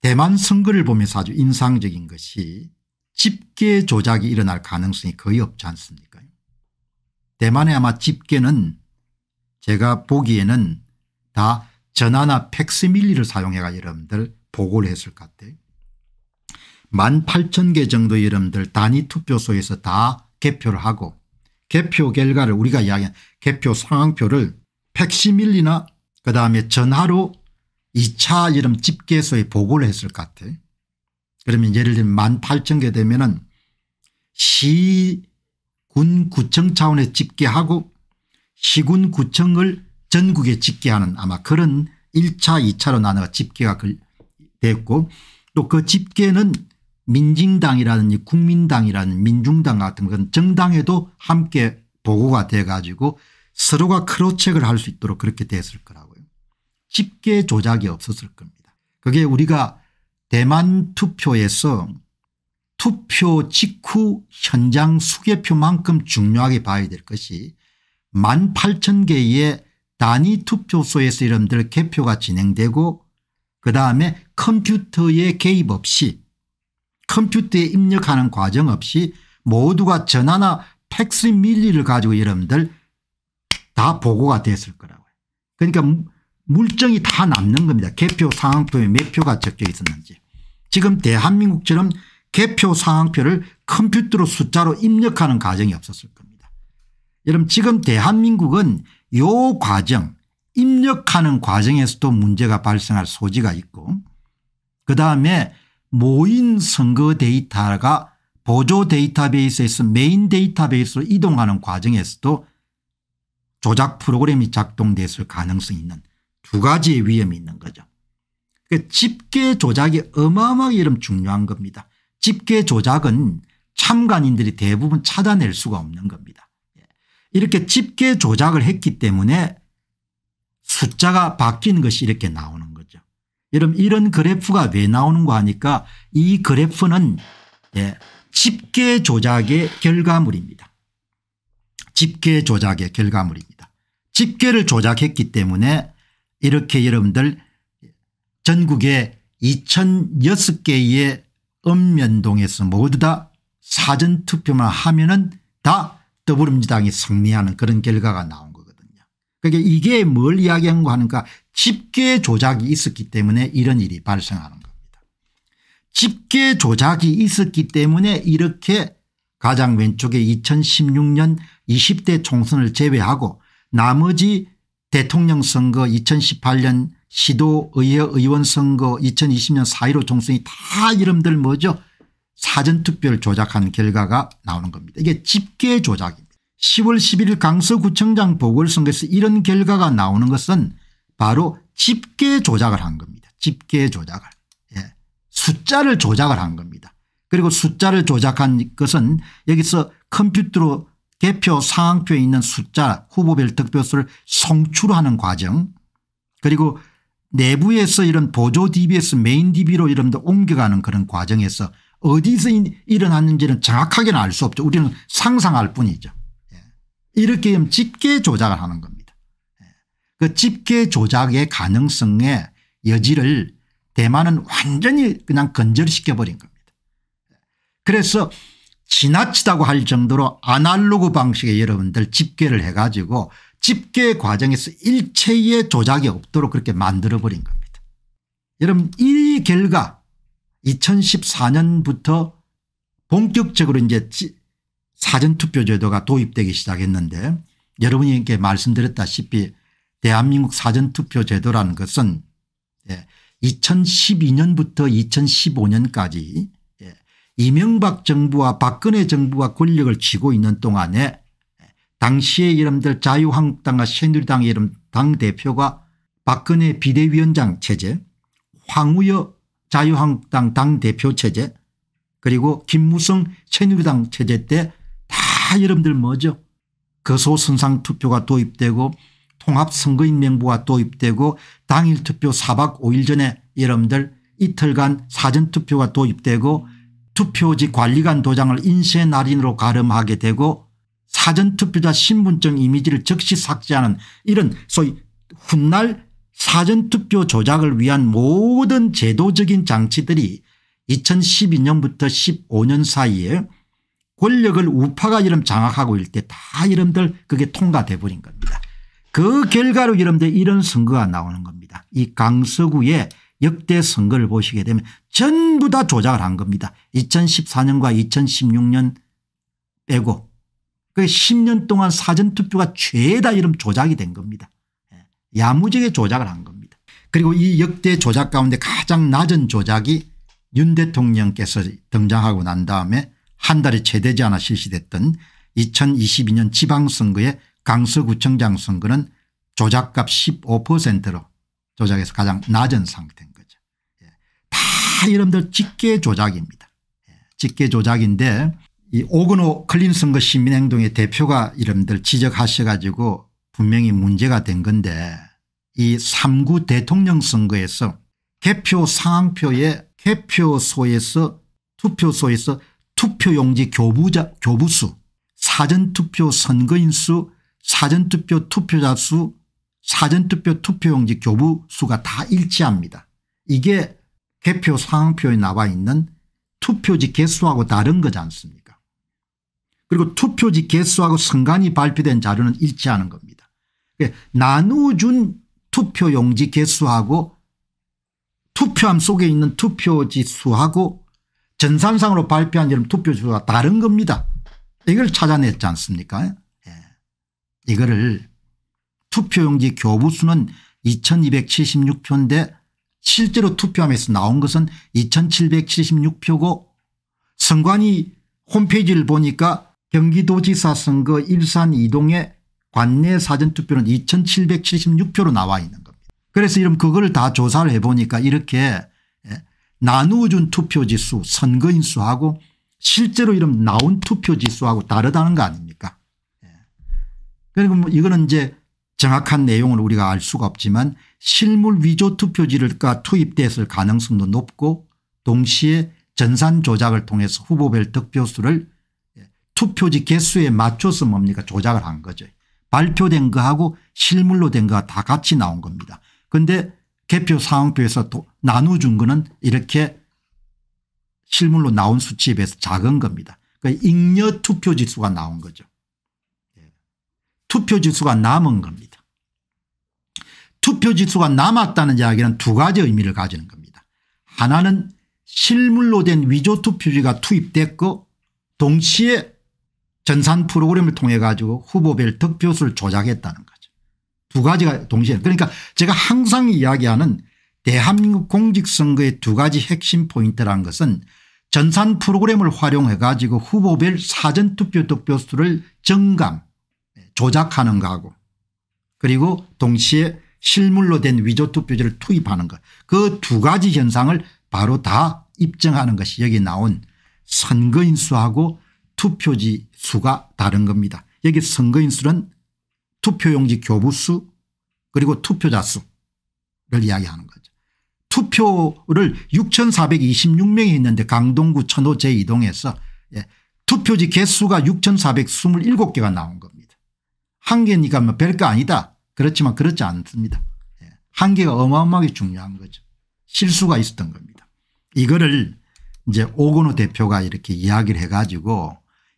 대만 선거를 보면서 아주 인상적인 것이 집계 조작이 일어날 가능성이 거의 없지 않습니까 대만의 아마 집계는 제가 보기에는 다 전화나 팩스밀리를 사용해가 여러분들 보고를 했을 것 같아요. 1 8 0개 정도 여러분들 단위 투표소에서 다 개표를 하고 개표 결과를 우리가 이야기한 개표 상황표를 팩시밀리나 그다음에 전화로 2차 이름 집계소에 보고를 했을 것 같아. 그러면 예를 들면 18,000개 되면은 시, 군, 구청 차원에 집계하고 시군, 구청을 전국에 집계하는 아마 그런 1차, 2차로 나눠 집계가 그 됐고 또 그 집계는 민진당이라든지 국민당이라는 민중당 같은 그런 정당에도 함께 보고가 돼 가지고 서로가 크로책을 할 수 있도록 그렇게 됐을 거라고. 집계 조작이 없었을 겁니다. 그게 우리가 대만 투표에서 투표 직후 현장 수개표만큼 중요하게 봐야 될 것이 1만 8천 개의 단위 투표소에서 이름들 개표가 진행되고 그 다음에 컴퓨터의 개입 없이 컴퓨터에 입력하는 과정 없이 모두가 전화나 팩스 밀리를 가지고 여러분들 다 보고가 됐을 거라고요. 그러니까 물정이 다 남는 겁니다. 개표 상황표에 몇 표가 적혀 있었는지. 지금 대한민국처럼 개표 상황표를 컴퓨터로 숫자로 입력하는 과정이 없었을 겁니다. 여러분 지금 대한민국은 이 과정 입력하는 과정에서도 문제가 발생할 소지가 있고 그다음에 모인 선거 데이터가 보조 데이터베이스에서 메인 데이터베이스로 이동하는 과정에서도 조작 프로그램이 작동됐을 가능성이 있는 두 가지의 위험이 있는 거죠. 그 집계 조작이 어마어마하게 이름 중요한 겁니다. 집계 조작은 참관인들이 대부분 찾아낼 수가 없는 겁니다. 예. 이렇게 집계 조작을 했기 때문에 숫자가 바뀐 것이 이렇게 나오는 거죠. 여러분 이런 그래프가 왜 나오는가 하니까 이 그래프는 예, 집계 조작의 결과물입니다. 집계 조작의 결과물입니다. 집계를 조작했기 때문에 이렇게 여러분들 전국에 2006개의 읍면동에서 모두 다 사전투표만 하면은 다 더불어민주당이 승리하는 그런 결과가 나온 거거든요. 그러니까 이게 뭘이야기하는 하니까 집계 조작이 있었기 때문에 이런 일이 발생하는 겁니다. 집계 조작이 있었기 때문에 이렇게 가장 왼쪽에 2016년 20대 총선을 제외하고 나머지 대통령 선거 2018년 시도의회 의원 선거 2020년 4.15 총선이 다 이름들 뭐죠 사전투표를 조작한 결과가 나오는 겁니다. 이게 집계 조작입니다. 10월 11일 강서구청장 보궐선거에서 이런 결과가 나오는 것은 바로 집계 조작을 한 겁니다. 집계 조작을. 예. 숫자를 조작을 한 겁니다. 그리고 숫자를 조작한 것은 여기서 컴퓨터로 개표 상황표에 있는 숫자 후보별 득표수를 송출하는 과정 그리고 내부에서 이런 보조 d b s 메인 db로 이런 데 옮겨가는 그런 과정에서 어디서 일어났는지는 정확하게는 알 수 없죠. 우리는 상상할 뿐이죠. 예. 이렇게 집계 조작을 하는 겁니다. 예. 그 집계 조작의 가능성의 여지를 대만은 완전히 그냥 건절시켜버린 겁니다. 그래서 지나치다고 할 정도로 아날로그 방식의 여러분들 집계를 해 가지고 집계 과정에서 일체의 조작이 없도록 그렇게 만들어버린 겁니다. 여러분 이 결과 2014년부터 본격적으로 이제 사전투표 제도가 도입되기 시작했는데 여러분에 말씀드렸다시피 대한민국 사전투표 제도라는 것은 2012년부터 예, 2015년까지 이명박 정부와 박근혜 정부가 권력을 쥐고 있는 동안에 당시의 이름들 자유한국당과 새누리당의 이름 당대표가 박근혜 비대위원장 체제 황우여 자유한국당 당대표 체제 그리고 김무성 새누리당 체제 때 다여러분들 뭐죠 거소선상 투표가 도입되고 통합선거인 명부가 도입되고 당일 투표 4박 5일 전에 여러분들 이틀간 사전투표가 도입되고 투표지 관리관 도장을 인쇄 날인으로 가름하게 되고 사전투표자 신분증 이미지를 즉시 삭제하는 이런 소위 훗날 사전투표 조작을 위한 모든 제도적인 장치들이 2012년부터 15년 사이에 권력을 우파가 이름 장악하고 일 때 다 이름들 그게 통과돼 버린 겁니다. 그 결과로 이름들 이런 선거가 나오는 겁니다. 이 강서구에 역대 선거를 보시게 되면 전부 다 조작을 한 겁니다. 2014년과 2016년 빼고 그 10년 동안 사전투표가 죄다 이름 조작이 된 겁니다. 예, 야무지게 조작을 한 겁니다. 그리고 이 역대 조작 가운데 가장 낮은 조작이 윤 대통령께서 등장하고 난 다음에 한 달이 채 되지 않아 실시됐던 2022년 지방선거의 강서구청장 선거는 조작값 15%로 조작에서 가장 낮은 상태 입니다 여러분들 직계 조작입니다. 예, 직계 조작인데 이 오근호 클린슨 거 시민행동의 대표가 이름들 지적하셔 가지고 분명히 문제가 된 건데 이 3구 대통령 선거에서 개표 상황표에 개표소에서 투표소에서 투표용지 교부자 교부수 사전투표 선거인 수 사전투표 투표자 수 사전투표 투표용지 교부수가 다 일치합니다. 이게 개표 상황표에 나와 있는 투표지 개수하고 다른 거지 않습니까 그리고 투표지 개수하고 선관위 발표된 자료는 일치하는 겁니다. 예, 나누준 투표용지 개수하고 투표함 속에 있는 투표지 수하고 전산상으로 발표한 이름 투표지 수가 다른 겁니다. 이걸 찾아냈지 않습니까 예. 이거를 투표용지 교부수는 2276표인데 실제로 투표함에서 나온 것은 2776표고 선관위 홈페이지를 보니까 경기도지사 선거 일산 이동의 관내 사전투표는 2776표로 나와 있는 겁니다. 그래서 이런 그걸 다 조사를 해보니까 이렇게 예, 나누어준 투표지수 선거인수하고 실제로 이런 나온 투표지수하고 다르다는 거 아닙니까 예. 그리고 뭐 이거는 이제 정확한 내용을 우리가 알 수가 없지만 실물 위조 투표지가 투입됐을 가능성도 높고 동시에 전산 조작을 통해서 후보별 득표수를 투표지 개수에 맞춰서 뭡니까 조작을 한 거죠. 발표된 거하고 실물로 된 거가 다 같이 나온 겁니다. 그런데 개표 상황표에서 나눠준 거는 이렇게 실물로 나온 수치에 비해서 작은 겁니다. 그러니까 잉여 투표지수가 나온 거죠. 예. 투표지수가 남은 겁니다. 투표지수가 남았다는 이야기는 두 가지 의미를 가지는 겁니다. 하나는 실물로 된 위조 투표지가 투입됐고 동시에 전산 프로그램을 통해 가지고 후보별 득표수를 조작했다는 거죠. 두 가지가 동시에 그러니까 제가 항상 이야기하는 대한민국 공직선거의 두 가지 핵심 포인트라는 것은 전산 프로그램을 활용해 가지고 후보별 사전투표 득표수를 증감 조작하는 거하고 그리고 동시에 실물로 된 위조 투표지를 투입하는 것. 그 두 가지 현상을 바로 다 입증하는 것이 여기 나온 선거인 수하고 투표지 수가 다른 겁니다. 여기 선거인 수는 투표용지 교부수 그리고 투표자 수를 이야기하는 거죠. 투표를 6426명이 했는데 강동구 천호 제2동에서 예. 투표지 개수가 6427개가 나온 겁니다. 한 개니까 뭐 별거 아니다. 그렇지만 그렇지 않습니다. 예. 한계가 어마어마하게 중요한 거죠. 실수가 있었던 겁니다. 이거를 이제 오건호 대표가 이렇게 이야기를 해가지고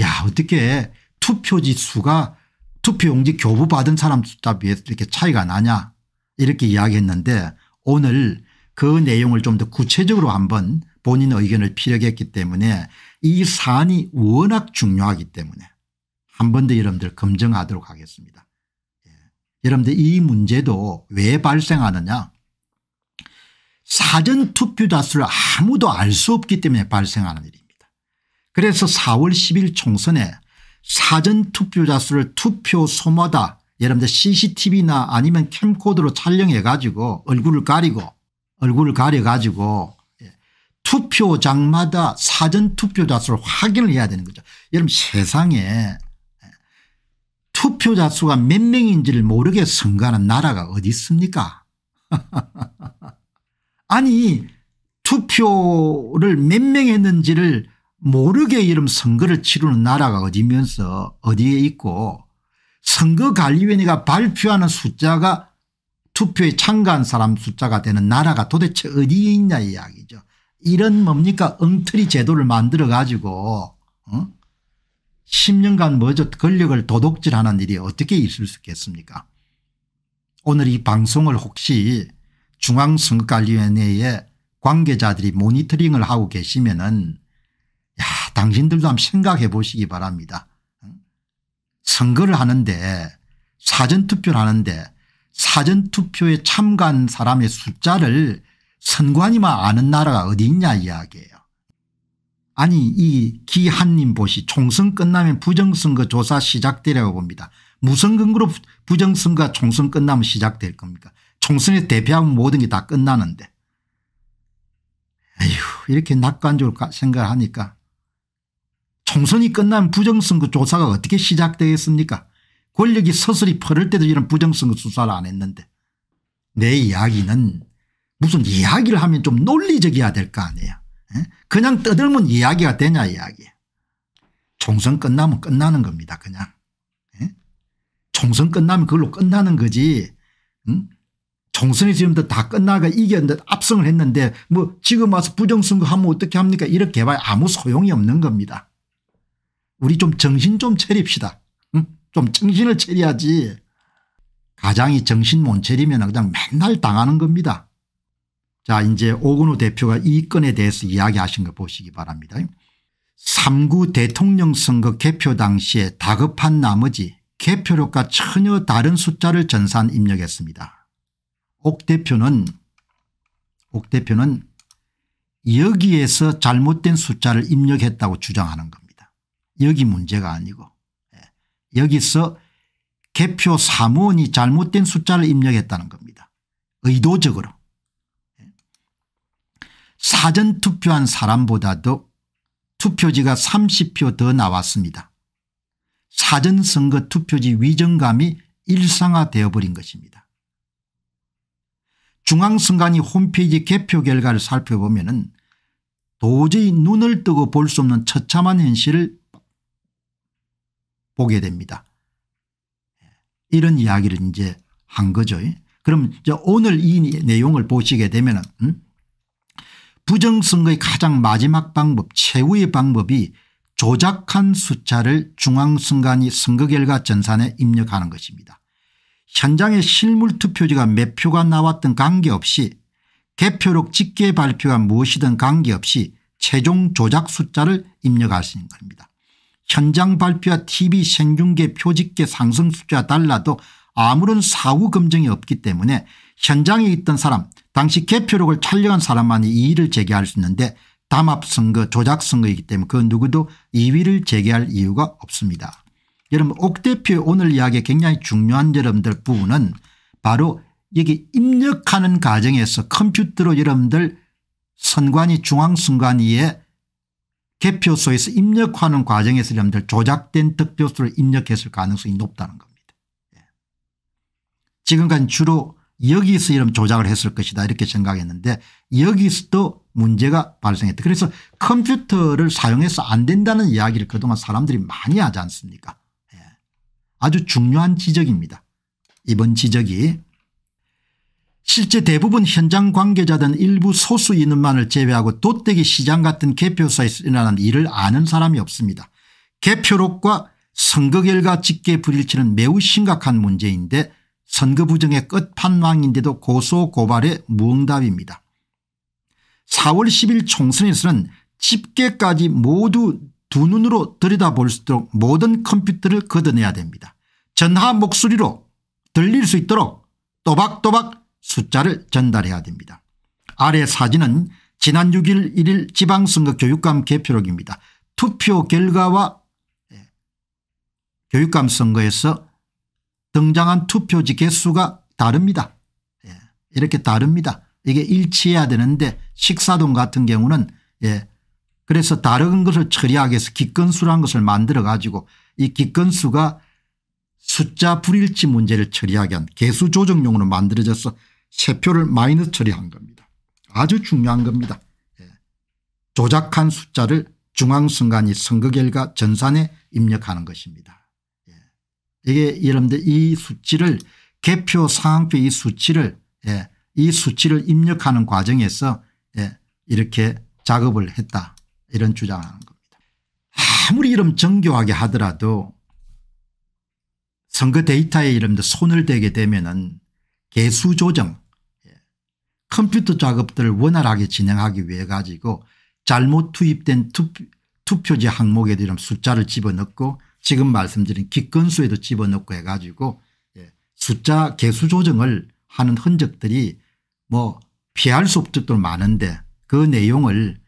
야 어떻게 투표지 수가 투표용지 교부 받은 사람 숫자 비해서 이렇게 차이가 나냐 이렇게 이야기했는데 오늘 그 내용을 좀 더 구체적으로 한번 본인 의견을 피력했기 때문에 이 사안이 워낙 중요하기 때문에 한 번 더 여러분들 검증하도록 하겠습니다. 여러분들 이 문제도 왜 발생하느냐 사전투표자수를 아무도 알 수 없기 때문에 발생하는 일입니다. 그래서 4월 10일 총선에 사전투표자수를 투표소마다 여러분들 cctv나 아니면 캠코드로 촬영해 가지고 얼굴을 가리고 얼굴을 가려 가지고 예, 투표장마다 사전투표자수를 확인을 해야 되는 거죠. 여러분 세상에 투표자 수가 몇 명인지를 모르게 선거하는 나라가 어디 있습니까 아니 투표를 몇 명 했는지를 모르게 이런 선거를 치르는 나라가 어디면서 어디에 있고 선거관리위원회가 발표하는 숫자가 투표에 참가한 사람 숫자가 되는 나라가 도대체 어디에 있냐 이야기죠. 이런 뭡니까 엉터리 제도를 만들어 가지고 어? 10년간 뭐죠 권력을 도둑질하는 일이 어떻게 있을 수 있겠습니까 오늘 이 방송을 혹시 중앙선거관리위원회의 관계자들이 모니터링을 하고 계시면 은야 당신들도 한번 생각해 보시기 바랍니다. 선거를 하는데 사전투표를 하는데 사전투표에 참가한 사람의 숫자를 선관위만 아는 나라가 어디 있냐 이야기예요. 아니 이 기한님 보시 총선 끝나면 부정선거 조사 시작되라고 봅니다. 무선근거로 부정선거 총선 끝나면 시작될 겁니까 총선에 대표하면 모든 게 다 끝나는데 에휴 이렇게 낙관적으로 생각하니까 총선이 끝나면 부정선거 조사가 어떻게 시작되겠습니까 권력이 서서히 퍼를 때도 이런 부정선거 수사를 안 했는데 내 이야기는 무슨 이야기를 하면 좀 논리적이어야 될 거 아니에요. 그냥 떠들면 이야기가 되냐 이야기. 총선 끝나면 끝나는 겁니다 그냥. 총선 끝나면 그걸로 끝나는 거지. 총선이 지금다 끝나가 이겼는데 압승을 했는데 뭐 지금 와서 부정선거 하면 어떻게 합니까 이렇게 해봐야 아무 소용이 없는 겁니다. 우리 좀 정신 좀 차립시다. 좀 정신을 차려야지. 가장이 정신 못 차리면 그냥 맨날 당하는 겁니다. 자 이제 오근호 대표가 이 건에 대해서 이야기하신 거 보시기 바랍니다. 3구 대통령 선거 개표 당시에 다급한 나머지 개표력과 전혀 다른 숫자를 전산 입력했습니다. 옥 대표는 옥 대표는 여기에서 잘못된 숫자를 입력했다고 주장하는 겁니다. 여기 문제가 아니고 예. 여기서 개표 사무원이 잘못된 숫자를 입력했다는 겁니다. 의도적으로. 사전 투표한 사람보다도 투표지가 30표 더 나왔습니다. 사전선거 투표지 위정감이 일상화되어 버린 것입니다. 중앙선관위 홈페이지 개표 결과를 살펴보면 은 도저히 눈을 뜨고 볼 수 없는 처참한 현실을 보게 됩니다. 이런 이야기를 이제 한 거죠. 그럼 이제 오늘 이 내용을 보시게 되면 은 음? 부정선거의 가장 마지막 방법 최후의 방법이 조작한 숫자를 중앙선관위 선거결과 전산에 입력하는 것입니다. 현장의 실물투표지가 몇 표가 나왔든 관계없이 개표록 집계 발표가 무엇이든 관계없이 최종 조작 숫자를 입력하시는 겁니다. 현장 발표와 TV 생중계 표집계 상승 숫자 와 달라도 아무런 사후 검증이 없기 때문에 현장에 있던 사람 당시 개표록을 촬영한 사람만이 이의를 제기할 수 있는데 담합선거 조작선거이기 때문에 그 누구도 이의를 제기할 이유가 없습니다. 여러분 옥 대표의 오늘 이야기에 굉장히 중요한 여러분들 부분은 바로 여기 입력하는 과정에서 컴퓨터로 여러분들 선관위 중앙선관위에 개표소에서 입력하는 과정에서 여러분들 조작된 득표수를 입력했을 가능성이 높다는 겁니다. 예. 지금까지 주로 여기서 이런 조작을 했을 것이다 이렇게 생각했는데 여기서도 문제가 발생했다. 그래서 컴퓨터를 사용해서 안 된다는 이야기를 그동안 사람들이 많이 하지 않습니까 예. 아주 중요한 지적입니다. 이번 지적이 실제 대부분 현장 관계자든 일부 소수 인원만을 제외하고 도떼기 시장 같은 개표사에서 일어난 일을 아는 사람이 없습니다. 개표록과 선거 결과 직계 불일치는 매우 심각한 문제인데 선거 부정의 끝판왕인데도 고소고발의 무응답입니다. 4월 10일 총선에서는 집계까지 모두 두 눈으로 들여다볼 수 있도록 모든 컴퓨터를 걷어내야 됩니다. 전화 목소리로 들릴 수 있도록 또박또박 숫자를 전달해야 됩니다. 아래 사진은 지난 6일 1일 지방선거 교육감 개표록입니다. 투표 결과와 예, 교육감 선거에서 등장한 투표지 개수가 다릅니다. 예, 이렇게 다릅니다. 이게 일치해야 되는데 식사동 같은 경우는 예, 그래서 다른 것을 처리하기 위해서 기건수란 것을 만들어 가지고 이 기건수가 숫자 불일치 문제를 처리하게 한 개수 조정용으로 만들어져서 세표를 마이너스 처리한 겁니다. 아주 중요한 겁니다. 예. 조작한 숫자를 중앙선관위 선거 결과 전산에 입력하는 것입니다. 이게 여러분들 이 수치를 개표 상황표 이 수치를 예, 이 수치를 입력하는 과정에서 예, 이렇게 작업을 했다 이런 주장하는 겁니다. 아무리 이름 정교하게 하더라도 선거 데이터에 이름들 손을 대게 되면은 개수 조정 예, 컴퓨터 작업들을 원활하게 진행하기 위해 가지고 잘못 투입된 투표, 지 항목에 이런 숫자를 집어넣고 지금 말씀드린 기건수에도 집어넣고 해가지고 예, 숫자 개수 조정을 하는 흔적들이 뭐 피할 수 없을 도 많은데 그 내용을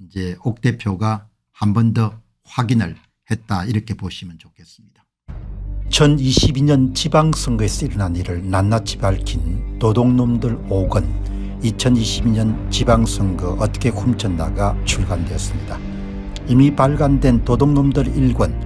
이제 옥 대표가 한 번 더 확인을 했다 이렇게 보시면 좋겠습니다. 2022년 지방선거에서 일어난 일을 낱낱이 밝힌 도둑놈들 5권 2022년 지방선거 어떻게 훔쳤나가 출간되었습니다. 이미 발간된 도둑놈들 1권